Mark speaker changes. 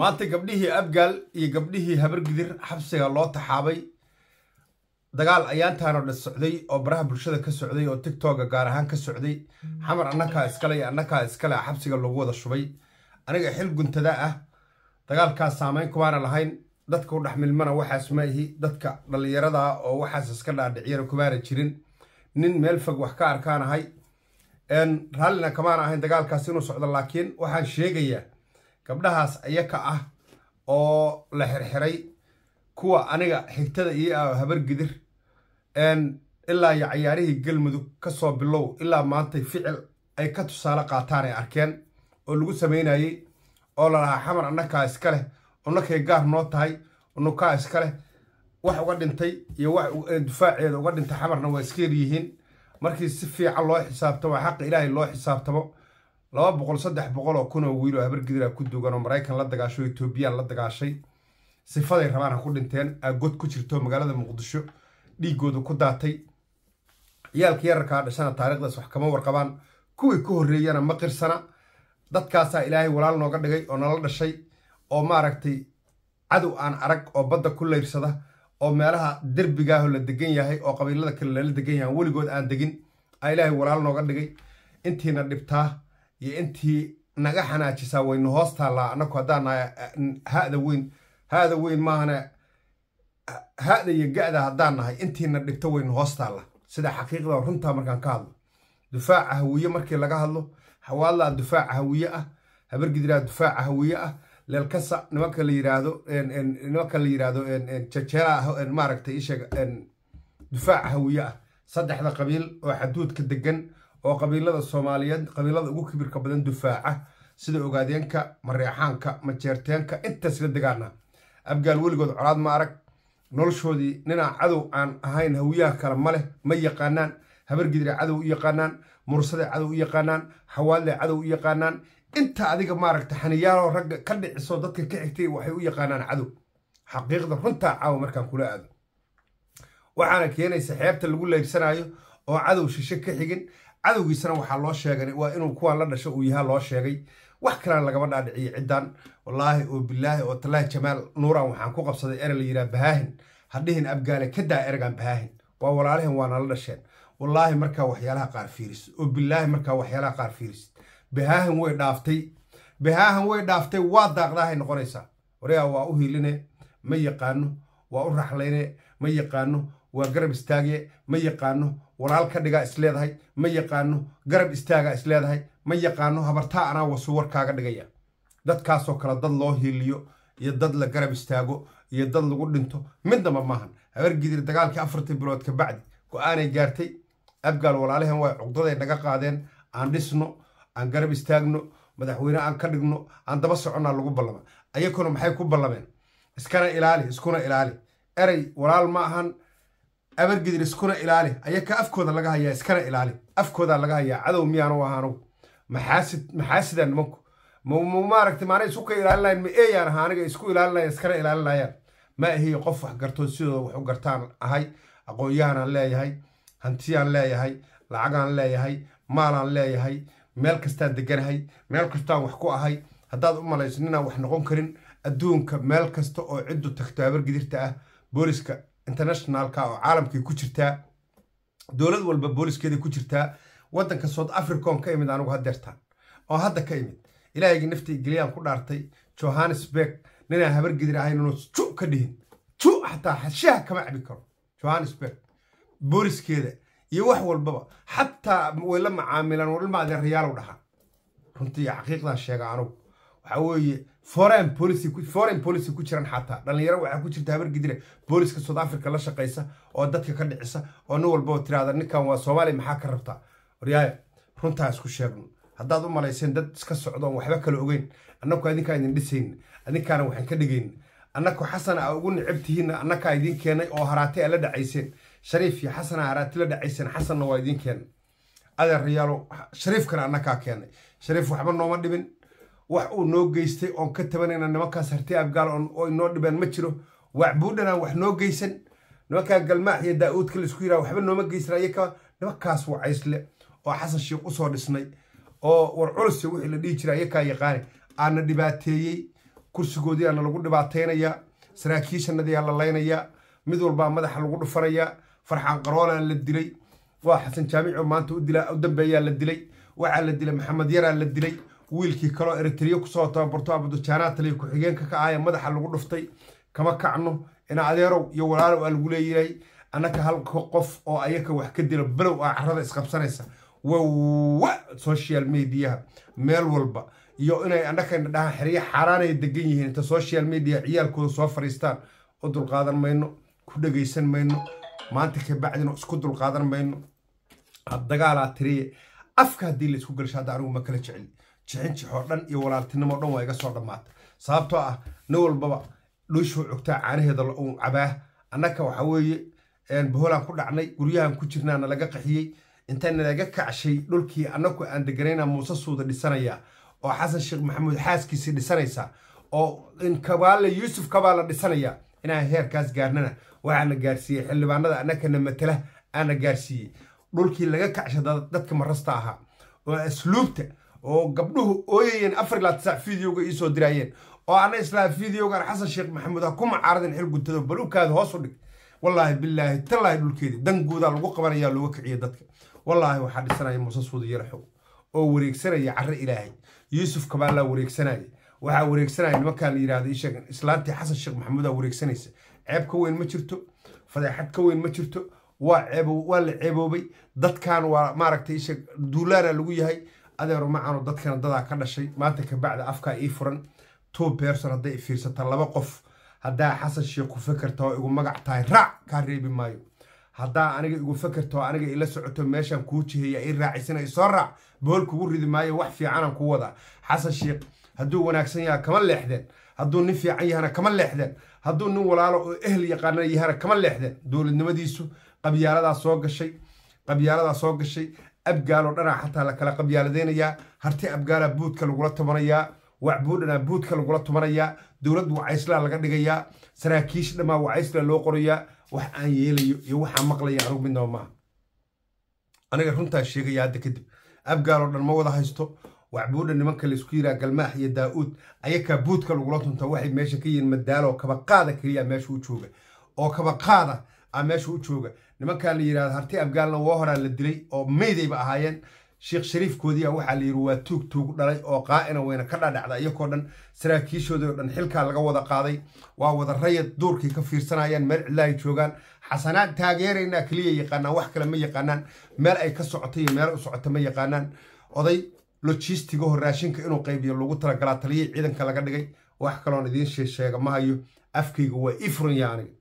Speaker 1: maanta gabdhihii abgaal iyo gabdhihii habargidir xabsiga loo taxaabay dagaal ayaantaanoo dha socday oo baraha bulshada ka socday oo tigtoga gaar ahaan ka socday xamar annakaa iskale iyo annakaa iskale ah xabsiga lagu wada shubay aniga xil guntada ah dagaalkaas saameyn kumaana lahayn dadka u dhexmilmana waxaas ma dadka dhallinyarada ah oo waxaas iska dhaadhicyana kumaana jirin nin meel fog wax ka arkaan ahay raallina kamaana ahayn dagaalkaas inuu socdo laakiin waxaan sheegayaa gabdhahaas ayaka ah oo la xirxiray kuwa aniga xigtada iyo ah habar habargidir ilaa iyo cayaarihii galmudug ka soo bilow ilaa maantay ficil ay ka tusaale qaataan ay arkeen oo lagu samaynayey oo la dhahaa xamar annakaa iska leh unakay gaar noo tahay unukaa iska leh wax uga dhintay iyo wax dufaaceeda uga dhintay xamarna waa iska yaryihiin markii si fiican loo xisaabtamo xaqa ilaahay loo xisaabtamo laba boqol saddex boqol oo kun oo wiil oo habargidira ku dugan oo maraykan la dagaasho oo etoobiyaan la dagaashay sifaday rabaan ha ku dhinteen aagod ku jirto magaalada muqdisho dhiigooda ku daatay ciyaalka yararkaa dhashana taariikhdaas wax kama warqabaan kuwii ka horreeyana ma qirsana dadkaasaa ilaahay walaal nooga dhigay oo nala dhashay oo maaragtay cadow aan arag oo badda ku layrsada oo meelaha derbigaaho la degan yahay oo qabiilada kale lala degan yahan weligood aan degin a ilaahay walaal nooga dhigay intiina dhibtaa iyo intii naga xanaajisaa waynu hoos taallaa anaku haddaana hada eh, weyn hada weyn maahane hada eh, iyo ga'da haddaan nahay intiina dhigto waynu hoos taalla sida xaqiiqda runtaa markaan ka hadlo dufaaca hawiye markii laga hadlo xawaadlaa dufaaca hawiye ah habargidiraa dufaaca hawiye ah leelkasa nimanka la yiraahdo nimanka la yiraahdo jajeelaa ah, maaragtay isheeg dufaaca hawiye ah saddexda qabiil oo xaduudka degan oo qabiilada soomaaliyeed qabiilada ugu kibirka badan dufaaca sida ogaadeenka mareexaanka majeerteenka intaasla degaana abgaal weligood colaad ma arag noloshoodii ninaa cadow aan ahayn hawiyaha kale maleh ma yaqaanaan habargidira cadow u yaqaanaan mursada cadow u yaqaanaan xawaadle cadow u yaqaanaan inta adiga maaragta xaniyaaloo ragga ka dhiciso dadka ka xigtay waxay u yaqaanaan cadow xaqiiqda runtaa caawa markaan kula aado waxaana keenaysa xeebta lagu laybsanayo oo cadow shishe ka xigin cadowgiisana waxaa loo sheegay waa inuu kuwaan la dhasho uu yahaa loo sheegay wax kalena lagama dhaadhiciyo ciddan wallaahi oo bilaahi oo talaahi jamaal nuuran waxaan ku qabsaday ere la yidhaha bahaahin hadhihin abgaale ka daa eregan bahaahin waa walaalihin waana la dhasheen wallaahi markaa waxyaalaha qaar fiirisid oo bilaahi markaa waxyaalaha qaar fiirisid bahaahin way dhaaftay bahaahan way dhaaftay waa daaqdaahay noqonaysaa warayaa waa u hiiline ma yaqaano waa u raxlayne ma yaqaano waa garab istaage ma yaqaano walaal ka dhigaa is leedahay ma yaqaano garab istaagaa isleedahay ma yaqaano habartaa anaa wasu warkaaga dhigaya dadkaasoo kale dad loo hiiliyo iyo dad la garab istaago iyo dad lagu dhinto midnaba maahan habargidir dagaalkii afartii bilood ka bacdi go-aanay gaartay abgaal walaalahan waa cuqdaday naga qaadeen aan dhisno aan garab istaagno madaxweyne aan ka dhigno aan daba soconaa lagu ballama ayakuna maxay ku ballameen iskana ilaali iskuna ilaali eray walaal ma ahan abargidir iskuna ilaali ayaka afkooda laga hayaa iskana ilaali afkoodaa laga hayaa cadow miyaanu ahaanu maxaasid maxaasidaan nimanku maaragta maana isu ka ilaalinayan ma eeyaan ahaa aniga isku ilaalinaya iskana ilaalinayaan ma ahiy qof wax gartoo sidooda waxu gartaan ahay aqoon leeyahay hantiyaan leeyahay lacagaan leeyahay maalaan leeyahay meel kastaan deganahay meel kastaan wax ku ahay haddaad u malayso ninaan wax noqon karin adduunka meel kasta oo ciddu tagto abargidirta ah booliska internationalka oo caalamkay ku jirtaa dowlad walba booliskeeda ku jirtaa wadanka south africon ka imid anugu hadeertaan oo hadda ka imid ilaahaygi nafti geliyaan ku dhaartay johannesburg ninaan habargedir ahayn inuu ju ka dhihin ju xataa hashaha kama cabi karo johannesburg booliskeeda iyo wax walbaba xataa way la macaamilaan war ilma dhahaan dhahaa runtii xaqiiqdan sheega anugu waxaa weeye foreign policy ku jiran xataa dhalinyaro waxaa ku jirta habargidire booliska south africa la shaqaysa oo dadka ka dhicisa oo nin walba oo ninkan waa soomaaliya maxaa ka rabtaa waryaaya runtaa isku sheegno haddaad u malayseen dad iska socdoon waxba kala ogeyn annaku adinkaa idin dhisayn adinkaana waxaan ka dhigayn annaku xasan aa ugu nicab tihiinna annakaa idiin keenay oo haraate aa dhacayseen shariif iyo xasan aa la dhacayseen xasanna waa idiin keenay adeer riyaalo shariifkana annakaa keenay shariif waxba nooma dhibin wax uu noo geystay oon ka tabanayna nimankaas harti abgaal oo inoo dhibeen ma jiro waacbuudhanaan wax noo geysan nimankan galmaax iyo daa-uudka laisku yiraa waxba nooma geysanaye ka nimankaas wacaysle oo xasan sheikh usoo dhisnay oo war culus wixii la dhihi jira ayakaa yaqaani aana dhibaateeyey kursigoodii aana lagu dhibaataynayaa saraakiishanadii aa la laynayaa mid walbaa madaxa lagu dhufanayaa farxaan qaroolaan la dilay waa xasan jaamic oo maanta u dambeeyaa la dilay waxaa la dilay maxamed yaraa la dilay wiilkii kaloo eritriya kusoo tababarto abadujaanaatale ku-xigeenka ka ahaya madaxa lagu dhuftay kama kacno ina adeerow iyo walaalow aa lagu leeyahay annaka halka qof oo ayaka wax ka dila balow aa carrada isqabsanaysa wawa social mediaha meel walba iyo inay annakana dhahaan xeryo xaaraanay degan yihiin inta social media ciyaalkooda soo fadhiistaan u dulqaadan mayno ku dhegaysan mayno maanta kabacdina isku dulqaadan mayno dagaalaa tiriye afka haddii laysku gelsha hadda anigu ma kala jeceli jixinjixoo dhan iyo walaaltinimo dhan waa iga soo dhammaata sababtoo ah nin walbaba dhuushuu cugtaa caanaheeda u cabaa annaka waxa weeye boholaan ku dhacnay guryahan ku jirnaana laga qaxiyey intayna laga kacshay dhulkii annaku aan deganayna muuse suuda dhisanaya oo xasan sheekh maxamuud xaaskiisii dhisanaysa oo inkabaale yuusuf kabaala dhisanaya inaan heerkaas gaarnana waxaana gaarsiiyey xildhibaanada annakana matala aana gaarsiiyey dhulkii laga kacshay dadka marasta ahaa oo asluubta oo gabdhuhu ooyayeen afar ilaa tisaac videoga iisoo diraayeen oo ana islaa videogan xasan sheekh maxamuud ha ah ku macaaradin xil guntado baluukaada hoos u dhig wallaahi bilaahi tallaahi dhulkeeda dangoodaa lagu qabanayaa looga kiciya dadka wallaahi waxaa dhisanaya muuse suudi oo wareegsanaya carre ilaahay yuusuf kabaallaa wareegsanaya waxaa wareegsanaya nimankaa la yidhahda isheeg islaantii xasan sheekh maxamuudaa wareegsanaysa ceeb ka weyn ma jirto fadeexad ka weyn ma jirto waa ceeb waa la ceeboobay dadkan waa maaragtay isheeg duulaana lagu yahay adeeru macanu dadkana dadaa ka dhashay maanta kabacda afkaa ii furan two berson hadday i fiirsata laba qof haddaa xasan sheekh ku fekerta oo igu magac tahay raac kaa reebi maayo haddaa aniga igu fakerta oo aniga ila socoto meeshaan kuu jiheeya ii raacisana isoo raac bool kugu ridi maayo wax fiicanaan ku wadaa xasan sheekh hadduu wanaagsan yaha kama leexdeen hadduu nin fiican yahana kama leexdeen hadduu nin walaalo oo ehel yaqaana yahana kama leexdeen dowladnimadiisu qabyaaladaa soo gashay qabyaaladaa soo gashay abgaal oo ah xataa la kala qabyaaladaynayaa harti abgaala ah buudka lagula tumanayaa wacbuudhana ah buudka lagula tumanayaa dowladd wacayslaa laga dhigayaa saraakiish dhammaa wacayslaa loo qorayaa wax aan yeelayo iyo waxaan maqlaya anugu midnaba maaha aniga runtaa sheegaya hadda kadib abgaaloo dhan ma wada haysto wacbuudha nimanka laysku yiraa galmaax iyo daa'uud ayakaa buudka lagula tuntaa waxay meesha ka yihiin madaalo kaba qaada keliya meesha u jooga oo kaba qaada meesha u jooga nimankaa la yidhahda harti afgaalna waa horaa la dilay oo meydayba ahaayeen sheekh shariifkoodiia waxaa la yidhi waa tuug tuug dhalay oo qaa'ina weyna ka dhadhacda iyakoo dhan saraakiishoodii o dhan xilkaa laga wada qaaday waa wada rayad duurkay ka fiirsanayaan meel cidlaahay joogaan xasanaan taageeraynaa keliya yaqaanaan wax kale ma yaqaanaan meel ay ka socota iyo meel u socota ma yaqaanaan oday logistigaho raashinka inuu qaybiyo lagu talagalaa taliyihii ciidanka laga dhigay wax kaloon idiin sheesheega ma afkayga waa ifrun yaaniga